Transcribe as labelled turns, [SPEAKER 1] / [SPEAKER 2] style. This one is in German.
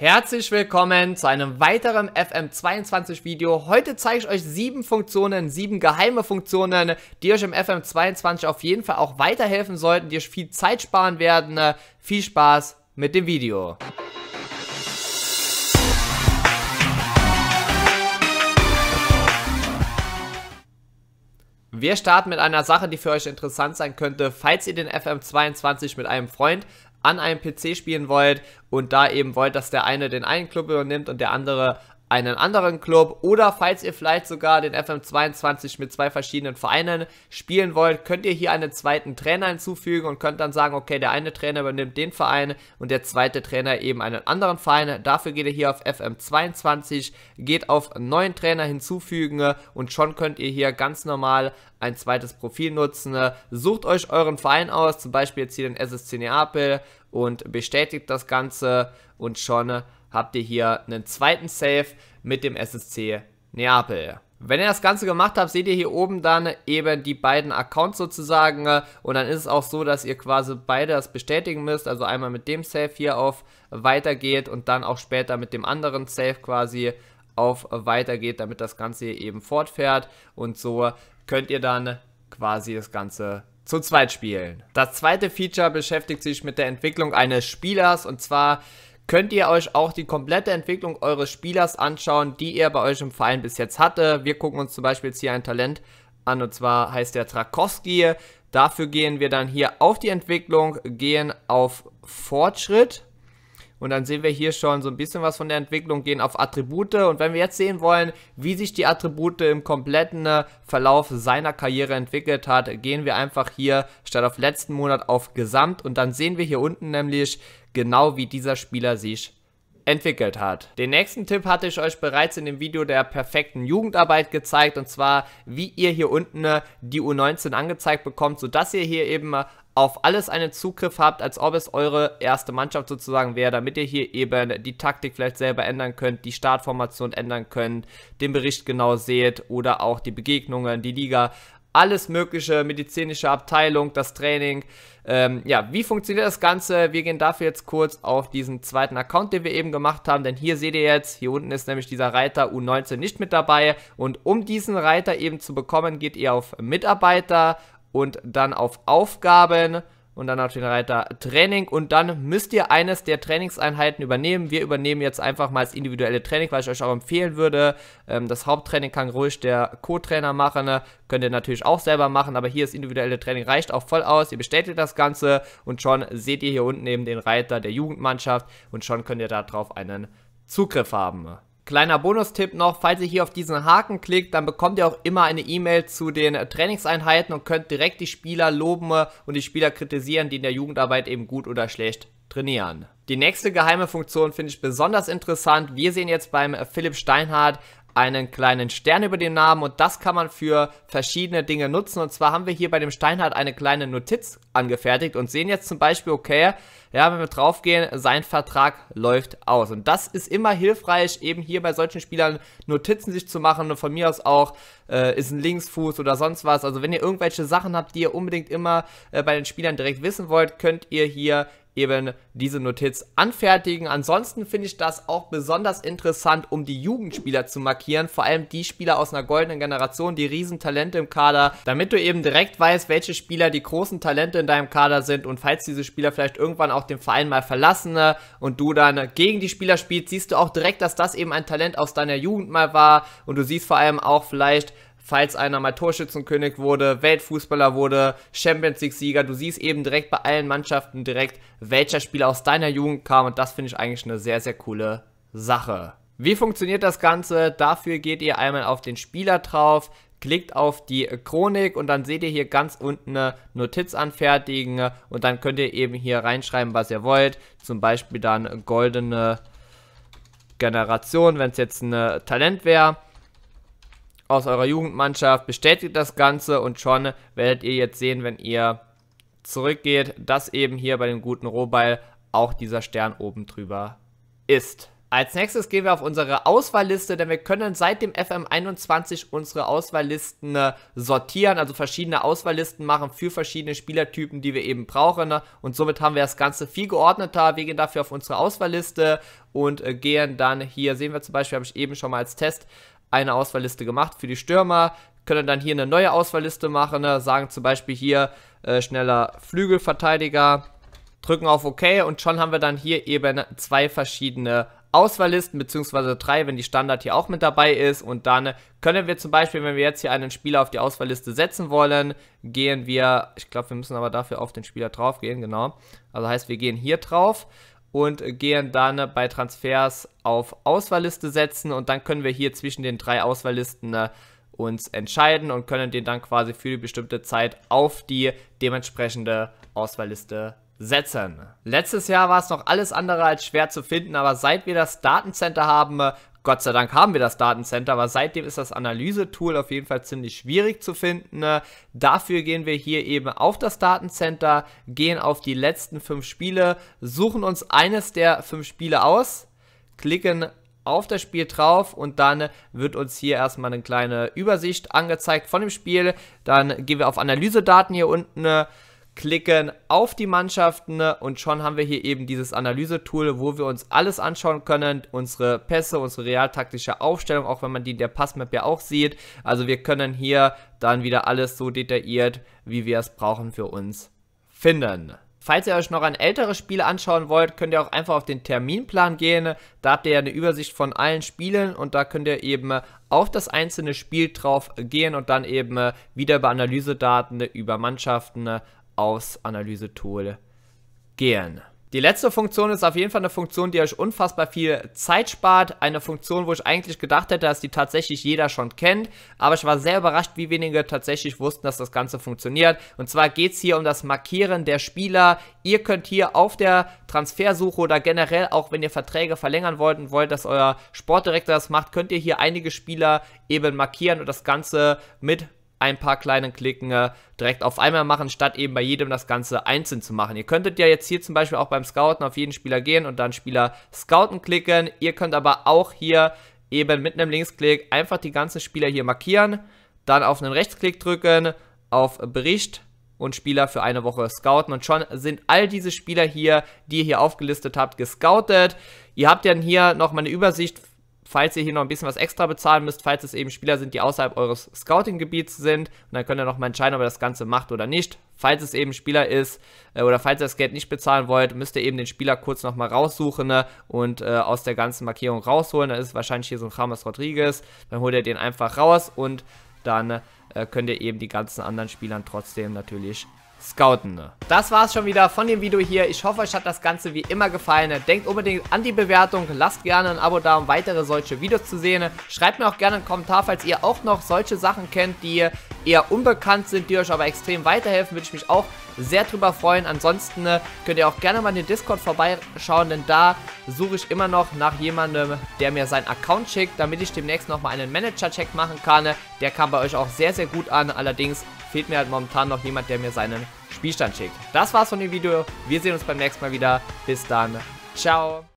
[SPEAKER 1] Herzlich willkommen zu einem weiteren FM22 Video. Heute zeige ich euch sieben Funktionen, sieben geheime Funktionen, die euch im FM22 auf jeden Fall auch weiterhelfen sollten, die euch viel Zeit sparen werden. Äh, viel Spaß mit dem Video. Wir starten mit einer Sache, die für euch interessant sein könnte, falls ihr den FM22 mit einem Freund, an einem PC spielen wollt und da eben wollt, dass der eine den einen Club übernimmt und der andere einen anderen Club oder falls ihr vielleicht sogar den FM22 mit zwei verschiedenen Vereinen spielen wollt, könnt ihr hier einen zweiten Trainer hinzufügen und könnt dann sagen, okay, der eine Trainer übernimmt den Verein und der zweite Trainer eben einen anderen Verein. Dafür geht ihr hier auf FM22, geht auf neuen Trainer hinzufügen und schon könnt ihr hier ganz normal ein zweites Profil nutzen. Sucht euch euren Verein aus, zum Beispiel jetzt hier den SSC Neapel und bestätigt das Ganze und schon habt ihr hier einen zweiten Save mit dem SSC Neapel. Wenn ihr das Ganze gemacht habt, seht ihr hier oben dann eben die beiden Accounts sozusagen und dann ist es auch so, dass ihr quasi beide das bestätigen müsst, also einmal mit dem Save hier auf Weiter geht und dann auch später mit dem anderen Save quasi auf Weiter geht, damit das Ganze hier eben fortfährt und so könnt ihr dann quasi das Ganze zu zweit spielen. Das zweite Feature beschäftigt sich mit der Entwicklung eines Spielers und zwar könnt ihr euch auch die komplette Entwicklung eures Spielers anschauen, die er bei euch im Verein bis jetzt hatte. Wir gucken uns zum Beispiel jetzt hier ein Talent an und zwar heißt der Trakowski. Dafür gehen wir dann hier auf die Entwicklung, gehen auf Fortschritt und dann sehen wir hier schon so ein bisschen was von der Entwicklung, gehen auf Attribute. Und wenn wir jetzt sehen wollen, wie sich die Attribute im kompletten äh, Verlauf seiner Karriere entwickelt hat, gehen wir einfach hier statt auf letzten Monat auf Gesamt. Und dann sehen wir hier unten nämlich genau, wie dieser Spieler sich entwickelt hat. Den nächsten Tipp hatte ich euch bereits in dem Video der perfekten Jugendarbeit gezeigt und zwar, wie ihr hier unten äh, die U19 angezeigt bekommt, sodass ihr hier eben äh, auf alles einen Zugriff habt, als ob es eure erste Mannschaft sozusagen wäre, damit ihr hier eben die Taktik vielleicht selber ändern könnt, die Startformation ändern könnt, den Bericht genau seht oder auch die Begegnungen, die Liga alles mögliche, medizinische Abteilung, das Training. Ähm, ja, wie funktioniert das Ganze? Wir gehen dafür jetzt kurz auf diesen zweiten Account, den wir eben gemacht haben, denn hier seht ihr jetzt, hier unten ist nämlich dieser Reiter U19 nicht mit dabei und um diesen Reiter eben zu bekommen, geht ihr auf Mitarbeiter und dann auf Aufgaben und dann auf den Reiter Training und dann müsst ihr eines der Trainingseinheiten übernehmen. Wir übernehmen jetzt einfach mal das individuelle Training, weil ich euch auch empfehlen würde. Ähm, das Haupttraining kann ruhig der Co-Trainer machen, ne? könnt ihr natürlich auch selber machen, aber hier das individuelle Training reicht auch voll aus. Ihr bestätigt das Ganze und schon seht ihr hier unten eben den Reiter der Jugendmannschaft und schon könnt ihr darauf einen Zugriff haben. Kleiner Bonustipp noch, falls ihr hier auf diesen Haken klickt, dann bekommt ihr auch immer eine E-Mail zu den äh, Trainingseinheiten und könnt direkt die Spieler loben äh, und die Spieler kritisieren, die in der Jugendarbeit eben gut oder schlecht trainieren. Die nächste geheime Funktion finde ich besonders interessant. Wir sehen jetzt beim äh, Philipp Steinhardt, einen kleinen Stern über den Namen und das kann man für verschiedene Dinge nutzen. Und zwar haben wir hier bei dem Stein halt eine kleine Notiz angefertigt und sehen jetzt zum Beispiel, okay, ja, wenn wir drauf gehen, sein Vertrag läuft aus. Und das ist immer hilfreich, eben hier bei solchen Spielern Notizen sich zu machen. Und von mir aus auch äh, ist ein Linksfuß oder sonst was. Also wenn ihr irgendwelche Sachen habt, die ihr unbedingt immer äh, bei den Spielern direkt wissen wollt, könnt ihr hier eben diese Notiz anfertigen. Ansonsten finde ich das auch besonders interessant, um die Jugendspieler zu markieren, vor allem die Spieler aus einer goldenen Generation, die Riesentalente im Kader, damit du eben direkt weißt, welche Spieler die großen Talente in deinem Kader sind und falls diese Spieler vielleicht irgendwann auch den Verein mal verlassen ne, und du dann gegen die Spieler spielst, siehst du auch direkt, dass das eben ein Talent aus deiner Jugend mal war und du siehst vor allem auch vielleicht, falls einer mal Torschützenkönig wurde, Weltfußballer wurde, Champions League-Sieger. Du siehst eben direkt bei allen Mannschaften direkt, welcher Spieler aus deiner Jugend kam und das finde ich eigentlich eine sehr, sehr coole Sache. Wie funktioniert das Ganze? Dafür geht ihr einmal auf den Spieler drauf, klickt auf die Chronik und dann seht ihr hier ganz unten eine Notiz anfertigen und dann könnt ihr eben hier reinschreiben, was ihr wollt. Zum Beispiel dann goldene Generation, wenn es jetzt ein Talent wäre aus eurer Jugendmannschaft, bestätigt das Ganze und schon werdet ihr jetzt sehen, wenn ihr zurückgeht, dass eben hier bei dem guten Rohbeil auch dieser Stern oben drüber ist. Als nächstes gehen wir auf unsere Auswahlliste, denn wir können seit dem FM21 unsere Auswahllisten äh, sortieren, also verschiedene Auswahllisten machen für verschiedene Spielertypen, die wir eben brauchen. Ne? Und somit haben wir das Ganze viel geordneter. Wir gehen dafür auf unsere Auswahlliste und äh, gehen dann hier, sehen wir zum Beispiel, habe ich eben schon mal als Test eine Auswahlliste gemacht für die Stürmer. Können dann hier eine neue Auswahlliste machen, ne? sagen zum Beispiel hier äh, schneller Flügelverteidiger, drücken auf OK und schon haben wir dann hier eben zwei verschiedene Auswahllisten. Auswahllisten, beziehungsweise drei, wenn die Standard hier auch mit dabei ist. Und dann können wir zum Beispiel, wenn wir jetzt hier einen Spieler auf die Auswahlliste setzen wollen, gehen wir, ich glaube, wir müssen aber dafür auf den Spieler drauf gehen, genau. Also heißt, wir gehen hier drauf und gehen dann bei Transfers auf Auswahlliste setzen und dann können wir hier zwischen den drei Auswahllisten äh, uns entscheiden und können den dann quasi für die bestimmte Zeit auf die dementsprechende Auswahlliste setzen setzen. Letztes Jahr war es noch alles andere als schwer zu finden, aber seit wir das Datencenter haben, äh, Gott sei Dank haben wir das Datencenter, aber seitdem ist das Analysetool auf jeden Fall ziemlich schwierig zu finden. Äh, dafür gehen wir hier eben auf das Datencenter, gehen auf die letzten fünf Spiele, suchen uns eines der fünf Spiele aus, klicken auf das Spiel drauf und dann wird uns hier erstmal eine kleine Übersicht angezeigt von dem Spiel. Dann gehen wir auf Analysedaten hier unten äh, klicken auf die Mannschaften ne? und schon haben wir hier eben dieses Analyse-Tool, wo wir uns alles anschauen können, unsere Pässe, unsere realtaktische Aufstellung, auch wenn man die in der Passmap ja auch sieht. Also wir können hier dann wieder alles so detailliert, wie wir es brauchen für uns finden. Falls ihr euch noch ein älteres Spiel anschauen wollt, könnt ihr auch einfach auf den Terminplan gehen. Da habt ihr ja eine Übersicht von allen Spielen und da könnt ihr eben auf das einzelne Spiel drauf gehen und dann eben äh, wieder bei Analysedaten über Mannschaften äh, aufs Analyse-Tool gehen. Die letzte Funktion ist auf jeden Fall eine Funktion, die euch unfassbar viel Zeit spart. Eine Funktion, wo ich eigentlich gedacht hätte, dass die tatsächlich jeder schon kennt. Aber ich war sehr überrascht, wie wenige tatsächlich wussten, dass das Ganze funktioniert. Und zwar geht es hier um das Markieren der Spieler. Ihr könnt hier auf der Transfersuche oder generell auch, wenn ihr Verträge verlängern wollt und wollt, dass euer Sportdirektor das macht, könnt ihr hier einige Spieler eben markieren und das Ganze mit ein paar kleinen Klicken äh, direkt auf einmal machen, statt eben bei jedem das Ganze einzeln zu machen. Ihr könntet ja jetzt hier zum Beispiel auch beim Scouten auf jeden Spieler gehen und dann Spieler Scouten klicken. Ihr könnt aber auch hier eben mit einem Linksklick einfach die ganzen Spieler hier markieren, dann auf einen Rechtsklick drücken, auf Bericht und Spieler für eine Woche scouten. Und schon sind all diese Spieler hier, die ihr hier aufgelistet habt, gescoutet. Ihr habt dann hier nochmal eine Übersicht falls ihr hier noch ein bisschen was extra bezahlen müsst, falls es eben Spieler sind, die außerhalb eures Scouting-Gebiets sind. Und dann könnt ihr nochmal entscheiden, ob ihr das Ganze macht oder nicht. Falls es eben Spieler ist äh, oder falls ihr das Geld nicht bezahlen wollt, müsst ihr eben den Spieler kurz nochmal raussuchen ne, und äh, aus der ganzen Markierung rausholen. Da ist wahrscheinlich hier so ein James Rodriguez. Dann holt ihr den einfach raus und dann äh, könnt ihr eben die ganzen anderen Spielern trotzdem natürlich Scoutende. Das war es schon wieder von dem Video hier. Ich hoffe, euch hat das Ganze wie immer gefallen. Denkt unbedingt an die Bewertung. Lasst gerne ein Abo da, um weitere solche Videos zu sehen. Schreibt mir auch gerne einen Kommentar, falls ihr auch noch solche Sachen kennt, die eher unbekannt sind, die euch aber extrem weiterhelfen. Würde ich mich auch sehr drüber freuen. Ansonsten äh, könnt ihr auch gerne mal in den Discord vorbeischauen, denn da suche ich immer noch nach jemandem, der mir seinen Account schickt, damit ich demnächst nochmal einen Manager-Check machen kann. Der kam bei euch auch sehr, sehr gut an. Allerdings fehlt mir halt momentan noch jemand, der mir seinen Spielstand schickt. Das war's von dem Video. Wir sehen uns beim nächsten Mal wieder. Bis dann. Ciao.